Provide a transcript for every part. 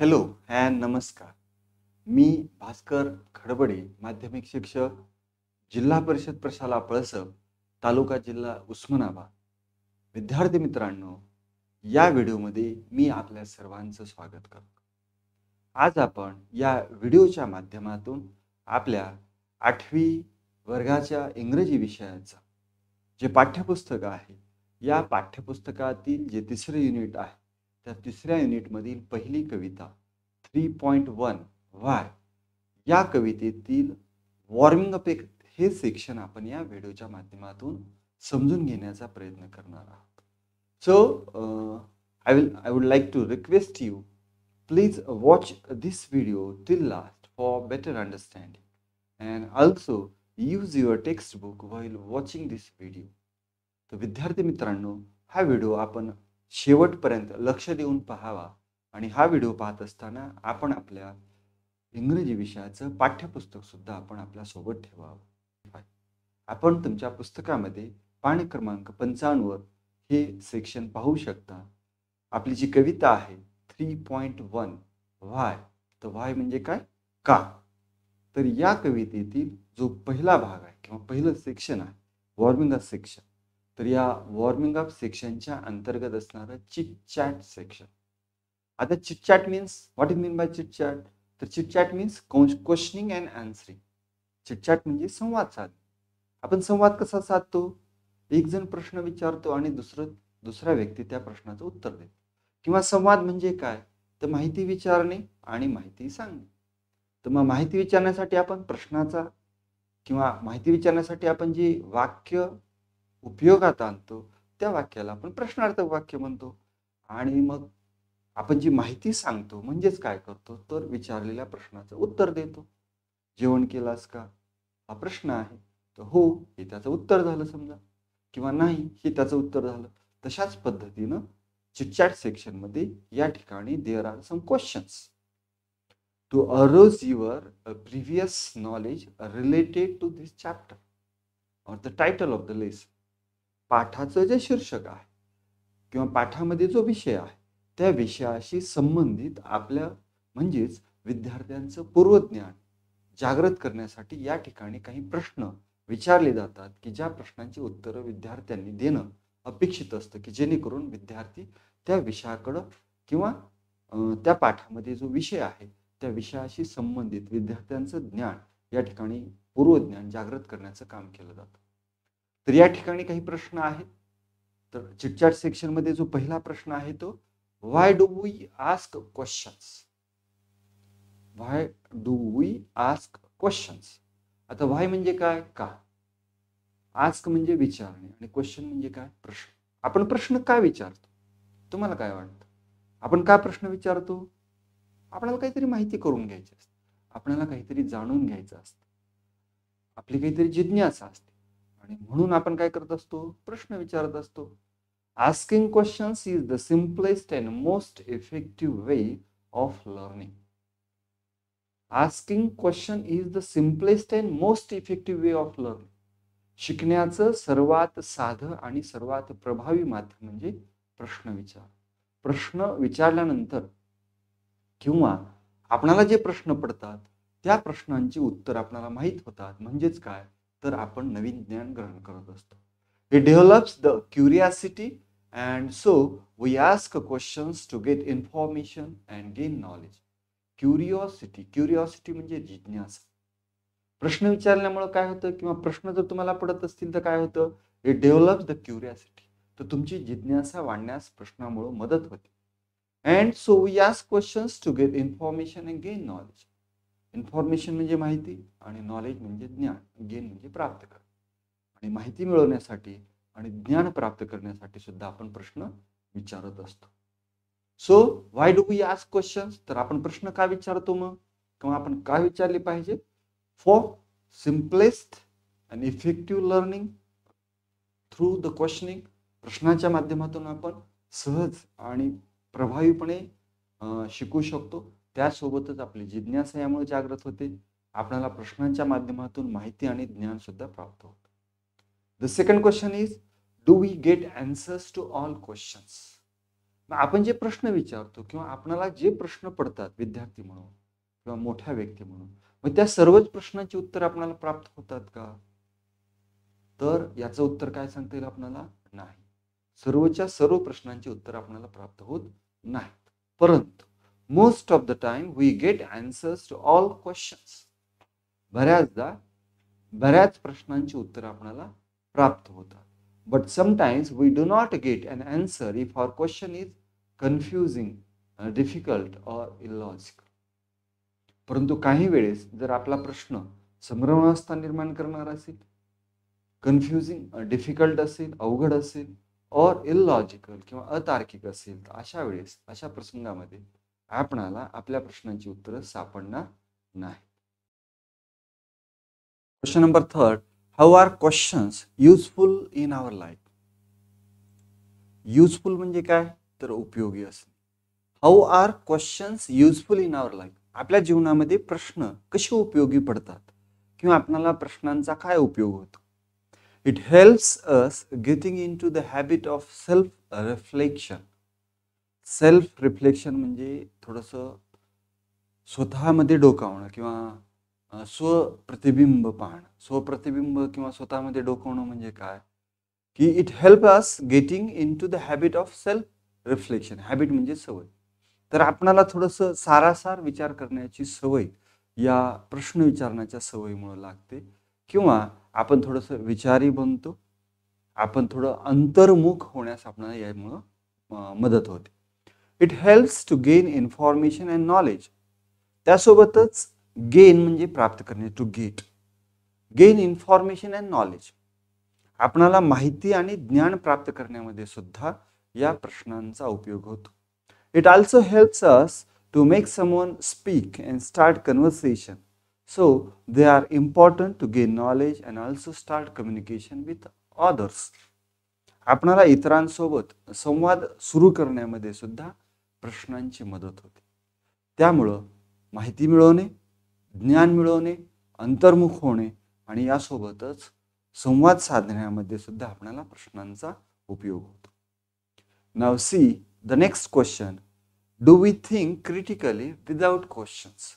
Hello हॅन नमस्कार मी भास्कर खडबडे माध्यमिक शिक्षक जिल्हा परिषद प्रशाला पळसप तालुका जिल्हा उस्मानाबाद विद्यार्थी मित्रांनो या व्हिडिओमध्ये मी आपल्या सर्वांचं स्वागत करतो आज आपण या व्हिडिओच्या माध्यमातून आपल्या आठवी वर्गाच्या इंग्रजी विषयाचं जे पाठ्यपुस्तक आहे या पाठ्यपुस्तकातील जे तिसरे युनिट आहे त्या तिसऱ्या युनिटमधील पहिली कविता थ्री पॉईंट वन वाय या कवितेतील वॉर्मिंग अप एक हे सेक्शन आपण या व्हिडिओच्या माध्यमातून समजून घेण्याचा प्रयत्न करणार आहोत so I will I would like to request you please watch this video till last for better understanding and also use your text book while watching this video तर विद्यार्थी मित्रांनो हा व्हिडिओ आपण शेवटपर्यंत लक्ष देऊन पाहावा आणि हा व्हिडिओ पाहत असताना आपण आपल्या इंग्रजी विषयाचं पाठ्यपुस्तकसुद्धा आपण आपल्यासोबत ठेवावं आपण तुमच्या पुस्तकामध्ये पाणी क्रमांक पंचावन्नवर हे सेक्शन पाहू शकता आपली जी कविता आहे थ्री पॉईंट वन व्हाय तर व्हाय म्हणजे काय का तर या कवितेतील जो पहिला भाग आहे किंवा पहिलं सेक्शन आहे वॉर्मिंग सेक्शन तर या वॉर्मिंग अप सेक्शनच्या अंतर्गत असणारं चिटचॅट सेक्शन आता chitchat means what is mean by chitchat तर chitchat means questioning and answering chitchat म्हणजे संवाद साध आपण संवाद कसा साधतो एक जण प्रश्न विचारतो आणि दुसरं दुसरा व्यक्ती त्या प्रश्नाचं उत्तर देतो किंवा संवाद म्हणजे काय तर माहिती विचारणे आणि माहिती सांगणे तर मग माहिती विचारण्यासाठी आपण प्रश्नाचा किंवा माहिती विचारण्यासाठी आपण जी वाक्य उपयोगात आणतो त्या वाक्याला आपण प्रश्नार्थक वाक्य म्हणतो आणि मग आपण जी माहिती सांगतो म्हणजेच काय करतो तर विचारलेल्या प्रश्नाचं उत्तर देतो जेवण केलास का हा प्रश्न आहे तर हो हे त्याचं उत्तर झालं समजा किंवा नाही हे त्याचं उत्तर झालं तशाच पद्धतीनं चिटचॅट सेक्शनमध्ये या ठिकाणी there are some questions to arouse your previous knowledge related to this chapter or the title of the lesson पाठाचं जे शीर्षक आहे किंवा पाठामध्ये जो विषय आहे त्या विषयाशी संबंधित आपल्या म्हणजेच विद्यार्थ्यांचं पूर्वज्ञान जागृत करण्यासाठी या ठिकाणी काही प्रश्न विचारले जातात की ज्या प्रश्नांची उत्तरं विद्यार्थ्यांनी देणं अपेक्षित असतं की जेणेकरून विद्यार्थी त्या विषयाकडं किंवा त्या पाठामध्ये जो विषय आहे त्या विषयाशी संबंधित विद्यार्थ्यांचं ज्ञान या ठिकाणी पूर्वज्ञान जागृत करण्याचं काम केलं जातं तर या ठिकाणी काही प्रश्न आहेत तर चिटचाट मध्ये जो पहिला प्रश्न आहे तो why do we ask questions why do we ask questions आता व्हाय म्हणजे काय का आस्क म्हणजे विचारणे आणि क्वेश्चन म्हणजे काय प्रश्न आपण प्रश्न काय विचारतो तुम्हाला काय वाटतं आपण का प्रश्न विचारतो आपल्याला काहीतरी माहिती करून घ्यायची असते आपल्याला काहीतरी जाणून घ्यायचं असतं आपली काहीतरी जिज्ञासा असते आणि म्हणून आपण काय करत असतो प्रश्न विचारत असतो asking questions is the simplest and most effective way of learning asking question is the simplest and most effective way of learning शिकण्याचं सर्वात साधं आणि सर्वात प्रभावी माध्यम म्हणजे प्रश्न विचार प्रश्न विचारल्यानंतर किंवा आपणाला जे प्रश्न पडतात त्या प्रश्नांची उत्तर आपल्याला माहीत होतात म्हणजेच काय तर आपण नवीन ज्ञान ग्रहण करत असतो it develops the curiosity and so we ask questions to get information and gain knowledge curiosity curiosity म्हणजे जिज्ञासा प्रश्न विचारल्यामुळं काय होतं किंवा प्रश्न जर तुम्हाला पडत असतील तर काय होतं इट डेव्हलप्स द क्युरियासिटी तर तुमची जिज्ञासा वाढण्यास प्रश्नामुळं मदत होते and so we ask questions to get information and gain knowledge information म्हणजे माहिती आणि नॉलेज म्हणजे ज्ञान गेन म्हणजे प्राप्त करणे आणि माहिती मिळवण्यासाठी आणि ज्ञान प्राप्त करण्यासाठी सुद्धा आपण प्रश्न विचारत असतो so why do we ask questions तर आपण प्रश्न का विचारतो मग किंवा आपण काय विचारले पाहिजे for simplest and effective learning through the questioning प्रश्नाच्या माध्यमातून आपण सहज आणि प्रभावीपणे शिकू शकतो त्यासोबतच आपली जिज्ञासा यामुळे जागृत होते आपल्याला प्रश्नांच्या माध्यमातून माहिती आणि ज्ञान सुद्धा प्राप्त होत the second question is do we get answers to all questions आपण जे प्रश्न विचारतो किंवा आपणाला जे प्रश्न पडतात विद्यार्थी म्हणून किंवा मोठ्या व्यक्ती म्हणून मग त्या सर्वच प्रश्नांची उत्तर आपल्याला प्राप्त होतात का तर याचं उत्तर काय सांगता येईल आपल्याला नाही सर्वच्या सर्व प्रश्नांची उत्तर आपल्याला प्राप्त होत नाहीत परंतु most of the time we get answers to all questions. बऱ्याचदा बऱ्याच प्रश्नांची उत्तर आपल्याला प्राप्त होतात but sometimes we do not get an answer if our question is confusing difficult or illogical परंतु काही वेळेस जर आपला प्रश्न संभ्रमावस्था निर्माण करणार असेल कन्फ्युजिंग डिफिकल्ट uh, असेल अवघड असेल और इलॉजिकल किंवा अतार्किक असेल तर अशा वेळेस अशा प्रसंगामध्ये आपणाला आपल्या प्रश्नांची उत्तरं सापडणार नाही question number third how are questions useful in our life useful म्हणजे काय तर उपयोगी असणे how are questions useful in our life आपल्या जीवनामध्ये प्रश्न कसे उपयोगी पडतात किंवा आपणाला प्रश्नांचा काय उपयोग होतो it helps us getting into the habit of self reflection self reflection म्हणजे थोडंसं स्वतःमध्ये डोकावणं किंवा स्वप्रतिबिंब पाहणं स्वप्रतिबिंब किंवा स्वतःमध्ये डोकवणं म्हणजे काय की it help us getting into the habit of self reflection habit म्हणजे सवय तर आपणाला थोडंसं सारासार विचार करण्याची सवय या प्रश्न विचारण्याच्या सवयीमुळं लागते किंवा आपण थोडंसं विचारी बनतो आपण थोडं अंतर्मुख होण्यास आपणाला यामुळं मदत होते it helps to gain information and knowledge त्यासोबतच गेन म्हणजे प्राप्त करणे to get gain information and knowledge आपणाला माहिती आणि ज्ञान प्राप्त करण्यामध्ये सुद्धा या प्रश्नांचा उपयोग होतो it also helps us to make someone speak and start conversation so they are important to gain knowledge and also start communication with others आपणाला इतरांसोबत संवाद सुरू करण्यामध्ये सुद्धा प्रश्नांची मदत होते त्यामुळं माहिती मिळवणे ज्ञान मिळवणे अंतर्मुख होणे आणि यासोबतच संवाद साधण्यामध्ये सुद्धा आपल्याला प्रश्नांचा उपयोग होतो now see the next question do we think critically without questions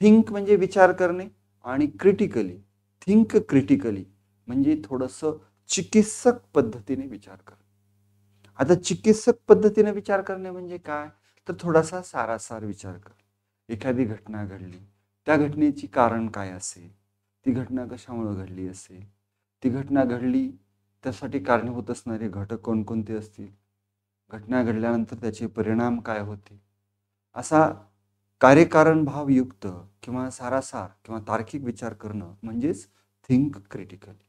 think म्हणजे विचार करणे आणि क्रिटिकली थिंक क्रिटिकली म्हणजे थोडंसं चिकित्सक पद्धतीने विचार करणे आता चिकित्सक पद्धतीने विचार करणे म्हणजे काय तर थोडासा सारासार विचार कर एखादी घटना घडली त्या घटनेची कारण काय असेल ती घटना कशामुळे घडली असेल ती घटना घडली त्यासाठी कारणीभूत असणारे घटक कोणकोणते असतील घटना घडल्यानंतर त्याचे परिणाम काय होते असा कार्यकारण भावयुक्त किंवा सारासार किंवा तार्किक विचार करणं म्हणजेच थिंक क्रिटिकली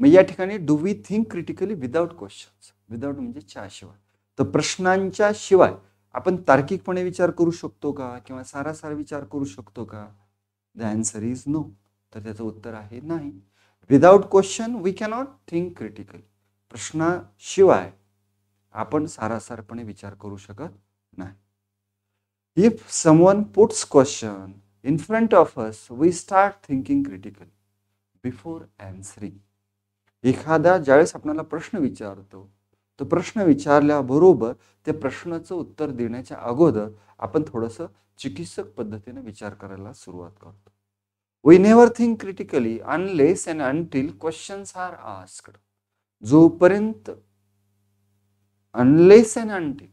मग या ठिकाणी do we think critically without questions without म्हणजे शिवाय तर प्रश्नांच्या शिवाय आपण तार्किकपणे विचार करू शकतो का किंवा सारासार विचार करू शकतो का द अँसर इज नो तर त्याचं उत्तर आहे नाही without question we cannot think critically प्रश्नाशिवाय आपण सारासारपणे विचार करू शकत नाही if someone puts question in front of us we start thinking critically before answering एखादा ज्यावेळेस आपल्याला प्रश्न विचारतो तो प्रश्न विचारल्याबरोबर त्या प्रश्नाचं उत्तर देण्याच्या अगोदर आपण थोडंसं चिकित्सक पद्धतीने विचार करायला सुरुवात करतो we never think critically unless and until questions are asked जोपर्यंत अनलेस अँड अनटिल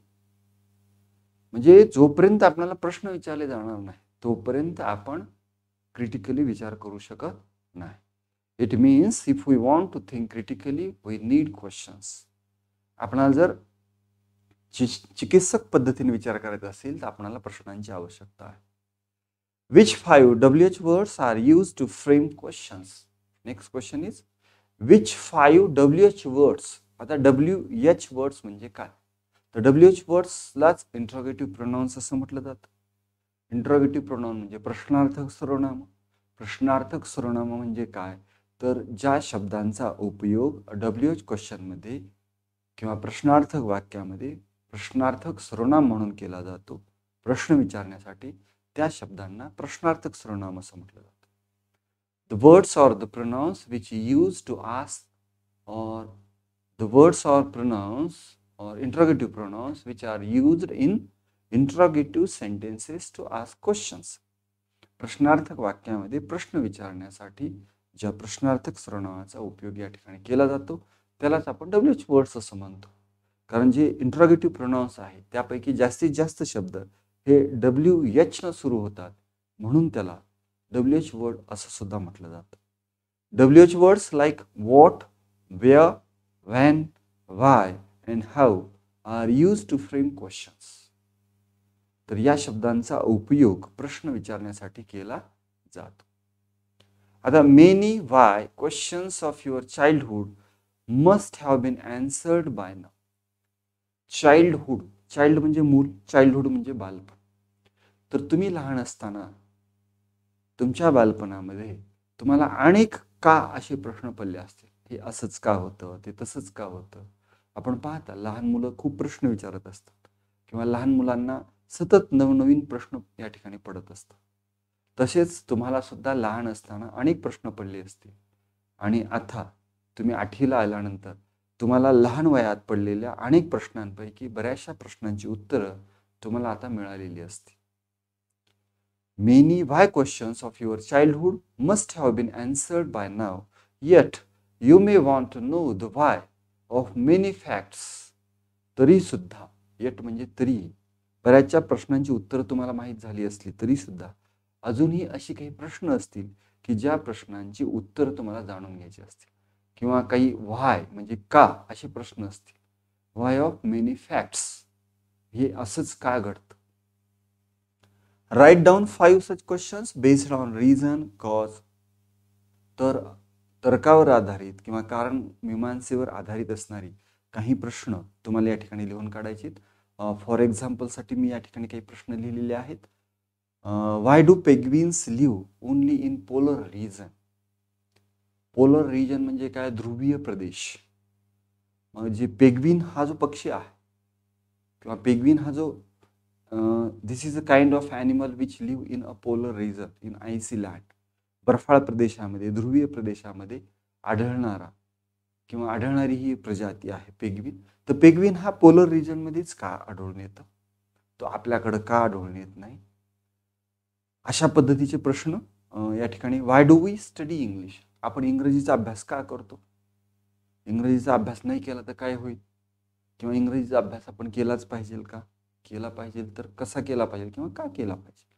म्हणजे जोपर्यंत आपल्याला प्रश्न विचारले जाणार नाही तोपर्यंत आपण क्रिटिकली विचार करू शकत नाही it means if we want to think critically we need questions आपणाला जर चिकित्सक पद्धतीने विचार करायचा असेल तर आपणाला प्रश्नांची आवश्यकता आहे which five W H words are use to frame questions next question is which five W H words आता डब्ल्यू एच वर्ड्स म्हणजे काय तर डब्ल्यू एच वर्ड्सलाच इंट्रॉगेटिव्ह प्रोनाउन्स असं म्हटलं जातं इंट्रॉगेटिव्ह प्रोनाउन म्हणजे प्रश्नार्थक सर्वनाम प्रश्नार्थक सर्वनाम म्हणजे काय तर ज्या शब्दांचा उपयोग डब्ल्यू एच क्वेश्चनमध्ये किंवा प्रश्नार्थक वाक्यामध्ये प्रश्नार्थक सर्वनाम म्हणून केला जातो प्रश्न विचारण्यासाठी त्या शब्दांना प्रश्नार्थक सर्वनाम असं म्हटलं जातं the words or the pronouns which use to ask or the words or pronouns or interrogative pronouns which are used in interrogative sentences to ask questions प्रश्नार्थक वाक्यामध्ये प्रश्न विचारण्यासाठी ज्या प्रश्नार्थक सर्वनामाचा उपयोग या ठिकाणी केला जातो त्यालाच आपण डब्ल्यू एच वर्ड्स असं म्हणतो कारण जे इंट्रॉगेटिव्ह प्रोनाउन्स आहे त्यापैकी जास्तीत जास्त शब्द हे डब्ल्यू न सुरू होतात म्हणून त्याला डब्ल्यू एच वर्ड असं सुद्धा म्हटलं जातं W H words like what where when why and how are use to frame questions तर या शब्दांचा उपयोग प्रश्न विचारण्यासाठी केला जातो आता many why questions of your childhood must have been answered by now childhood child म्हणजे मूल चाइल्डहुड म्हणजे बालपण तर तुम्ही लहान असताना तुमच्या बालपणामध्ये तुम्हाला अनेक का असे प्रश्न पडले असतील हे असंच का होतं ते तसंच का होतं आपण पाहता लहान मुलं खूप प्रश्न विचारत असतात किंवा लहान मुलांना सतत नवनवीन प्रश्न या ठिकाणी पडत असतात तसेच तुम्हाला सुद्धा लहान असताना अनेक प्रश्न पडले असतील आणि आता तुम्ही आठवीला आल्यानंतर तुम्हाला लहान वयात पडलेल्या अनेक प्रश्नांपैकी बऱ्याचशा प्रश्नांची उत्तरं तुम्हाला आता मिळालेली असतील many why questions of your childhood must have been answered by now yet you may want to know the why of many facts तरी सुद्धा येट म्हणजे तरी बऱ्याचशा प्रश्नांची उत्तरं तुम्हाला माहीत झाली असली तरी सुद्धा अजूनही अशी काही प्रश्न असतील की ज्या प्रश्नांची उत्तर तुम्हाला जाणून घ्यायची असतील किंवा काही व्हाय म्हणजे का असे प्रश्न असतील व्हाय ऑफ मेनी फॅक्ट्स हे असंच का घडतं write down five such questions based on reason cause तर तर्कावर आधारित किंवा कारण मीमांसेवर आधारित असणारी काही प्रश्न तुम्हाला या ठिकाणी लिहून काढायचे फॉर एक्झाम्पलसाठी मी या ठिकाणी काही प्रश्न लिहिलेले आहेत why do penguins live only in polar region polar region म्हणजे काय ध्रुवीय प्रदेश म्हणजे पेग्विन हा जो पक्षी आहे किंवा पेग्विन हा जो this is a kind of animal which live in a polar region in icy land बर्फाळ प्रदेशामध्ये ध्रुवीय प्रदेशामध्ये आढळणारा किंवा आढळणारी ही प्रजाती आहे पेग्विन तर पेग्विन हा पोलर रिजनमध्येच का आढळून येतं तो आपल्याकडं का आढळून येत नाही अशा पद्धतीचे प्रश्न या ठिकाणी why do we study English आपण इंग्रजीचा अभ्यास का करतो इंग्रजीचा अभ्यास नाही केला तर काय होईल किंवा इंग्रजीचा अभ्यास आपण केलाच पाहिजे का केला पाहिजे तर कसा केला पाहिजे किंवा का केला पाहिजे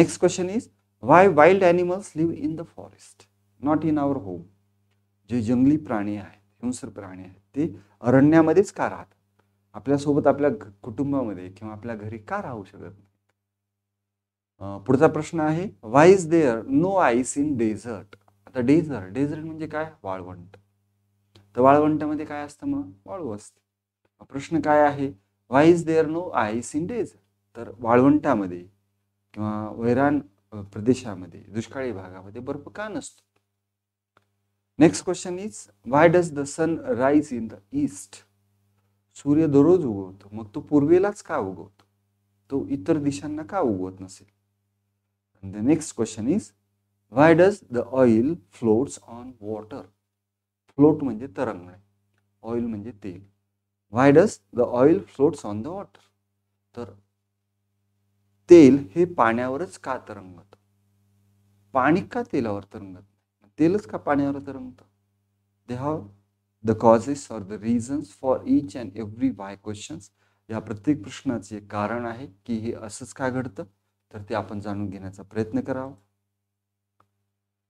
next question is why wild animals live in the forest not in our home जे जंगली प्राणी आहेत हिंसर प्राणी आहेत ते अरण्यामध्येच का राहतात आपल्यासोबत आपल्या कुटुंबामध्ये किंवा आपल्या घरी का राहू शकत नाही पुढचा प्रश्न आहे why is there no ice in desert आता डेझर्ट डेझर्ट म्हणजे काय वाळवंट तर वाळवंटामध्ये काय असतं मग वाळू असते प्रश्न काय आहे why is there no ice in desert तर वाळवंटामध्ये किंवा वैरान प्रदेशामध्ये दुष्काळी भागामध्ये बर्फ का नसतो next question is why does the sun rise in the east सूर्य दररोज उगवतो मग तो पूर्वेलाच का उगवतो तो इतर दिशांना का उगवत नसेल the next question is is, why the oil floats on water float म्हणजे तरंगणे, ऑइल म्हणजे तेल. Why does the oil floats on the water तर तेल हे पाण्यावरच का तरंगत पाणी का तेलावर तरंगत तेलच का पाण्यावर तरंगत they have the causes or the reasons for each and every why questions या प्रत्येक प्रश्नाचे कारण आहे की हे असंच का घडतं तर ते आपण जाणून घेण्याचा प्रयत्न करावा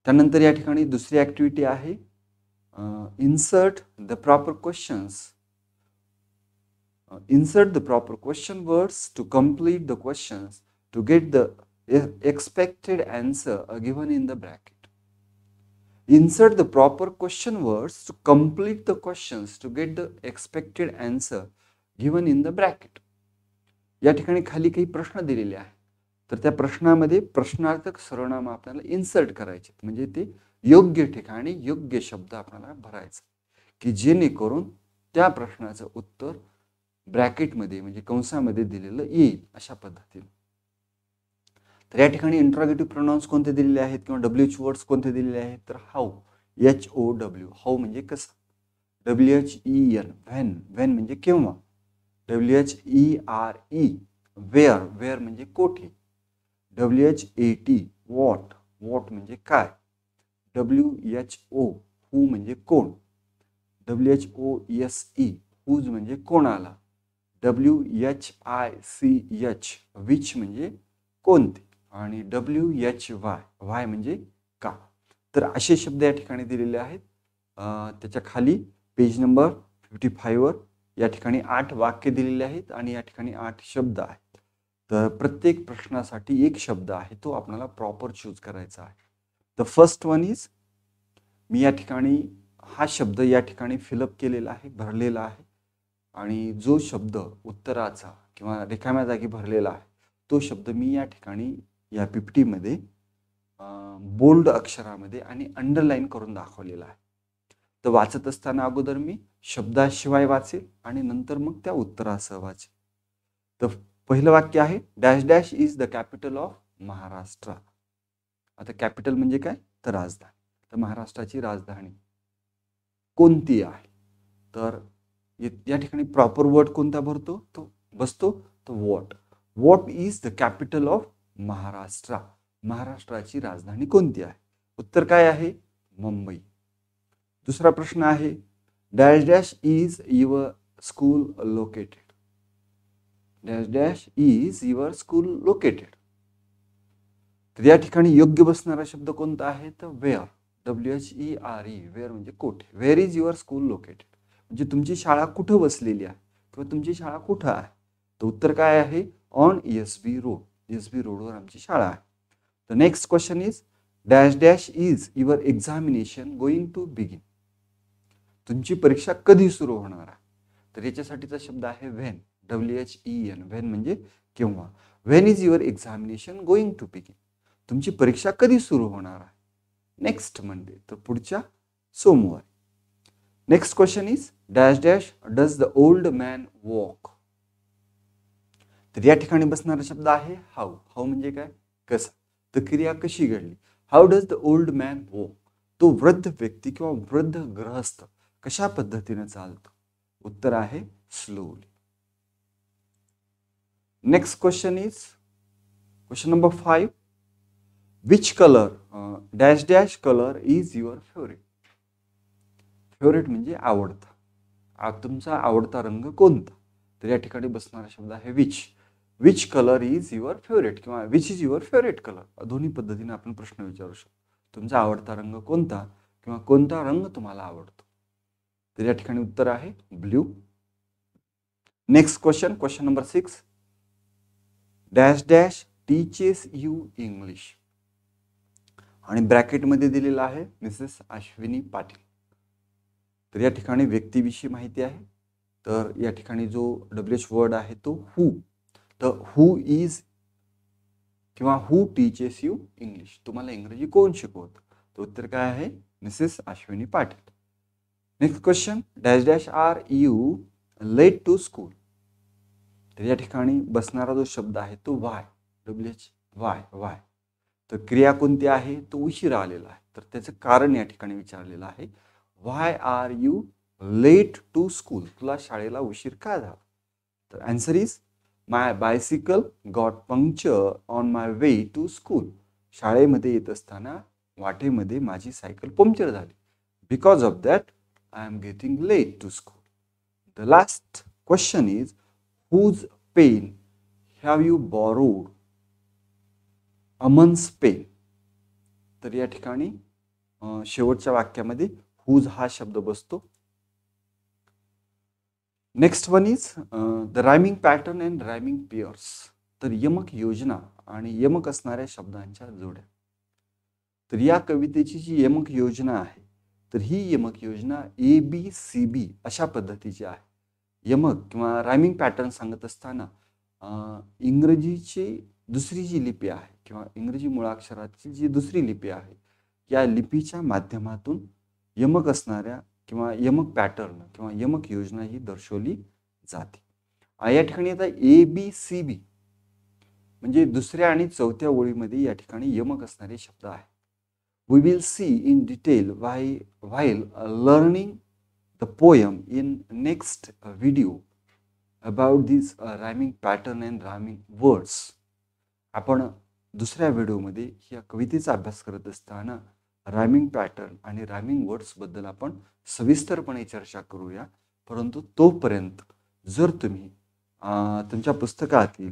त्यानंतर या ठिकाणी दुसरी ऍक्टिव्हिटी आहे insert the proper questions insert the proper question words to complete the questions to get the expected a given in the bracket insert the proper question words to complete the questions to get the expected answer given in the bracket या ठिकाणी खाली काही प्रश्न दिलेले आहेत तर त्या प्रश्नामध्ये प्रश्नार्थक सर्वनाम आपल्याला इन्सर्ट करायचे म्हणजे ते योग्य ठिकाणी योग्य शब्द आपल्याला भरायचा की जेणेकरून त्या प्रश्नाचं उत्तर ब्रॅकेटमध्ये म्हणजे कंसामध्ये दिलेलं येईल अशा पद्धतीने तर या ठिकाणी इंट्रॉगेटिव्ह प्रोनाऊन्स कोणते दिलेले आहेत किंवा डब्ल्यू एच वर्ड्स कोणते दिलेले आहेत तर how H O W how म्हणजे कसं W H E N when when म्हणजे केव्हा W H E R E where where म्हणजे कोठे W H A T what what म्हणजे काय डब्ल्यू एच ओ हू म्हणजे कोण W H O S E whose म्हणजे कोणाला W H I C H which म्हणजे कोणते आणि डब्ल्यू एच वाय वाय म्हणजे का तर असे शब्द या ठिकाणी दिलेले आहेत त्याच्या खाली पेज नंबर फिफ्टी फायवर या ठिकाणी आठ वाक्य दिलेले आहेत आणि या ठिकाणी आठ शब्द आहेत तर प्रत्येक प्रश्नासाठी एक शब्द आहे तो आपल्याला प्रॉपर चूज करायचा आहे द फर्स्ट वन इज मी या ठिकाणी हा शब्द या ठिकाणी फिलअप केलेला आहे भरलेला आहे आणि जो शब्द उत्तराचा किंवा रिकाम्या जागी भरलेला आहे तो शब्द मी या ठिकाणी या पिपटीमध्ये बोल्ड अक्षरामध्ये आणि अंडरलाईन करून दाखवलेला आहे तर वाचत असताना अगोदर मी शब्दाशिवाय वाचेल आणि नंतर मग त्या उत्तरासह वाचेल तर पहिलं वाक्य आहे dash dash is the capital of Maharashtra आता कॅपिटल म्हणजे काय तर राजधानी तर महाराष्ट्राची राजधानी कोणती आहे तर या ठिकाणी प्रॉपर वर्ड कोणता भरतो तो बसतो तर what what is the capital of Maharashtra महाराष्ट्राची राजधानी कोणती आहे उत्तर काय आहे मुंबई दुसरा प्रश्न आहे dash dash is your school locate dash dash is your school located तर या ठिकाणी योग्य बसणारा शब्द कोणता आहे तर where W H E R E where म्हणजे कोठे where is your school located म्हणजे तुमची शाळा कुठं बसलेली आहे किंवा तुमची शाळा कुठं आहे तर उत्तर काय आहे on S B road S B रोडवर आमची शाळा आहे तर next question is dash dash is your examination going to begin तुमची परीक्षा कधी सुरू होणार आहे तर याच्यासाठीचा शब्द आहे when W H E N when म्हणजे केव्हा when is your examination going to begin तुमची परीक्षा कधी सुरू होणार आहे नेक्स्ट मंडे तर पुढच्या सोमवार next question is dash dash does the old man walk तर या ठिकाणी बसणारा शब्द आहे हाऊ हाऊ म्हणजे काय कसा तर क्रिया कशी घडली how does the old man walk तो वृद्ध व्यक्ती किंवा वृद्ध ग्रहस्थ कशा पद्धतीने चालतो उत्तर आहे slowly next question is question number 5 which colour uh, dash colour is is your favorite favourite म्हणजे आवडता तुमचा आवडता रंग कोणता तर या ठिकाणी बसणारा शब्द आहे which which colour is your favourite किंवा which is your favourite colour दोन्ही पद्धतीने आपण प्रश्न विचारू शकतो तुमचा आवडता रंग कोणता किंवा कोणता रंग तुम्हाला आवडतो तर या ठिकाणी उत्तर आहे blue next question question number six dash dash teaches you English आणि ब्रॅकेटमध्ये दिलेला आहे मिसेस अश्विनी पाटील तर या ठिकाणी व्यक्तीविषयी माहिती आहे तर या ठिकाणी जो डब्ल्यू एच वर्ड आहे तो हू तर हू इज किंवा हू टीचेस यू इंग्लिश तुम्हाला इंग्रजी कोण शिकवत तर उत्तर काय आहे Mrs Ashwini Patil next question dash dash are you late to school तर या ठिकाणी बसणारा जो शब्द आहे तो why W H Y why तर क्रिया कोणती आहे तो उशीर आलेला आहे तर त्याचं कारण या ठिकाणी विचारलेलं आहे why are you late to school तुला शाळेला उशीर का झाला तर answer is my bicycle got puncture on my way to school शाळेमध्ये येत असताना वाटेमध्ये माझी सायकल पंक्चर झाली because of that I am getting late to school the last question is whose pen have you borrowed Aman's pen तर या ठिकाणी शेवटच्या वाक्यामध्ये हुज हा शब्द बसतो next one is the rhyming pattern and rhyming pairs तर यमक योजना आणि यमक असणाऱ्या शब्दांच्या जोड्या तर या कवितेची जी यमक योजना आहे तर ही यमक योजना ए बी सी बी अशा पद्धतीची आहे यमक किंवा रायमिंग पॅटर्न सांगत असताना इंग्रजीची दुसरी जी लिपी आहे किंवा इंग्रजी मुळाक्षराची जी दुसरी लिपी आहे या लिपीच्या माध्यमातून यमक असणाऱ्या किंवा यमक पॅटर्न किंवा यमक योजना ही दर्शवली जाते या ठिकाणी आता ए बी सी बी म्हणजे दुसऱ्या आणि चौथ्या ओळीमध्ये या ठिकाणी यमक असणारे शब्द आहेत we will see in detail why while learning the poem in next uh, video about this uh, rhyming pattern and rhyming words आपण दुसऱ्या व्हिडिओमध्ये या कवितेचा अभ्यास करत असताना रायमिंग पॅटर्न आणि रायमिंग वर्ड्सबद्दल आपण सविस्तरपणे चर्चा करूया परंतु तोपर्यंत जर तुम्ही तुमच्या पुस्तकातील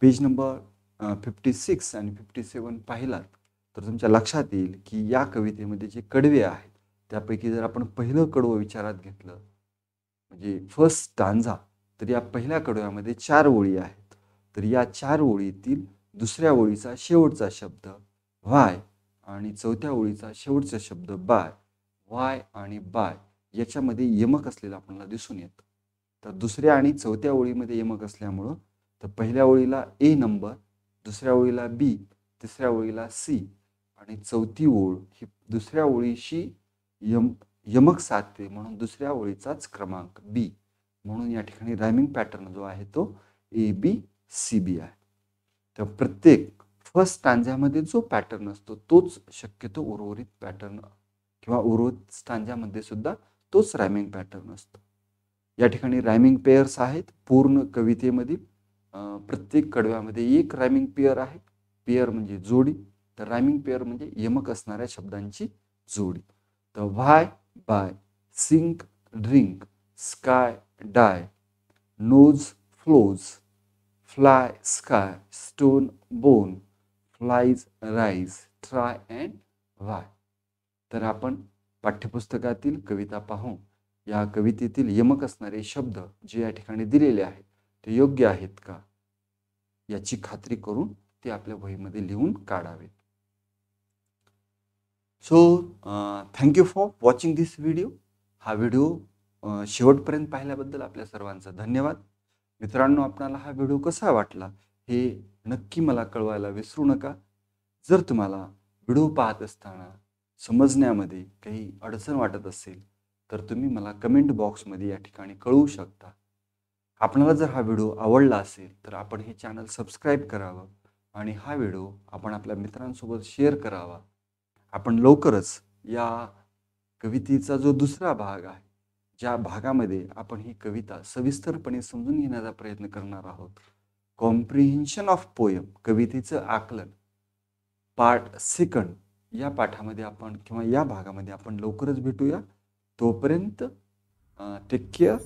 पेज नंबर फिफ्टी सिक्स आणि फिफ्टी सेवन पाहिलात तर तुमच्या लक्षात येईल की या कवितेमध्ये जे कडवे आहेत त्यापैकी जर आपण पहिलं कडवं विचारात घेतलं म्हणजे फर्स्ट तांजा तर या पहिल्या कडव्यामध्ये चार ओळी आहेत तर या चार ओळीतील दुसऱ्या ओळीचा शेवटचा शब्द वाय आणि चौथ्या ओळीचा शेवटचा शब्द बाय वाय आणि बाय याच्यामध्ये यमक असलेला आपल्याला दिसून येतं तर दुसऱ्या आणि चौथ्या ओळीमध्ये यमक असल्यामुळं तर पहिल्या ओळीला ए नंबर दुसऱ्या ओळीला बी तिसऱ्या ओळीला सी आणि चौथी ओळ ही दुसऱ्या ओळीशी यम यमक सातवे म्हणून दुसऱ्या ओळीचाच क्रमांक बी म्हणून या ठिकाणी रायमिंग पॅटर्न जो आहे तो ए बी सी बी आहे तर प्रत्येक फर्स्ट स्टांजामध्ये जो पॅटर्न असतो तोच शक्यतो उर्वरित पॅटर्न किंवा उर्वरित स्टांजामध्ये सुद्धा तोच रायमिंग पॅटर्न असतो या ठिकाणी रायमिंग पेयर्स आहेत पूर्ण कवितेमध्ये प्रत्येक कडव्यामध्ये एक रायमिंग पेयर आहे पेयर म्हणजे जोडी तर रायमिंग पेयर म्हणजे यमक असणाऱ्या शब्दांची जोडी the why by sink drink sky die nose flows fly sky stone bone flies, rise try and why. तर आपण पाठ्यपुस्तकातील कविता पाहू या कवितेतील यमक असणारे शब्द जे या ठिकाणी दिलेले आहेत ते योग्य आहेत का याची खात्री करून ते आपल्या वहीमध्ये लिहून काढावेत so thank you for watching this video हा व्हिडिओ uh, शेवटपर्यंत पाहिल्याबद्दल आपल्या सर्वांचा धन्यवाद मित्रांनो आपणाला हा व्हिडिओ कसा वाटला हे नक्की मला कळवायला विसरू नका जर तुम्हाला व्हिडिओ पाहत असताना समजण्यामध्ये काही अडचण वाटत असेल तर तुम्ही मला कमेंट बॉक्समध्ये या ठिकाणी कळवू शकता आपणाला जर हा व्हिडिओ आवडला असेल तर आपण हे चॅनल सबस्क्राईब करावं आणि हा व्हिडिओ आपण आपल्या मित्रांसोबत शेअर करावा आपण लवकरच या कवितेचा जो दुसरा भाग आहे ज्या भागामध्ये आपण ही कविता सविस्तरपणे समजून घेण्याचा प्रयत्न करणार आहोत कॉम्प्रिहेन्शन ऑफ पोयम कवितेचं आकलन पार्ट सेकंड या पाठामध्ये आपण किंवा या भागामध्ये आपण लवकरच भेटूया तोपर्यंत टेक केअर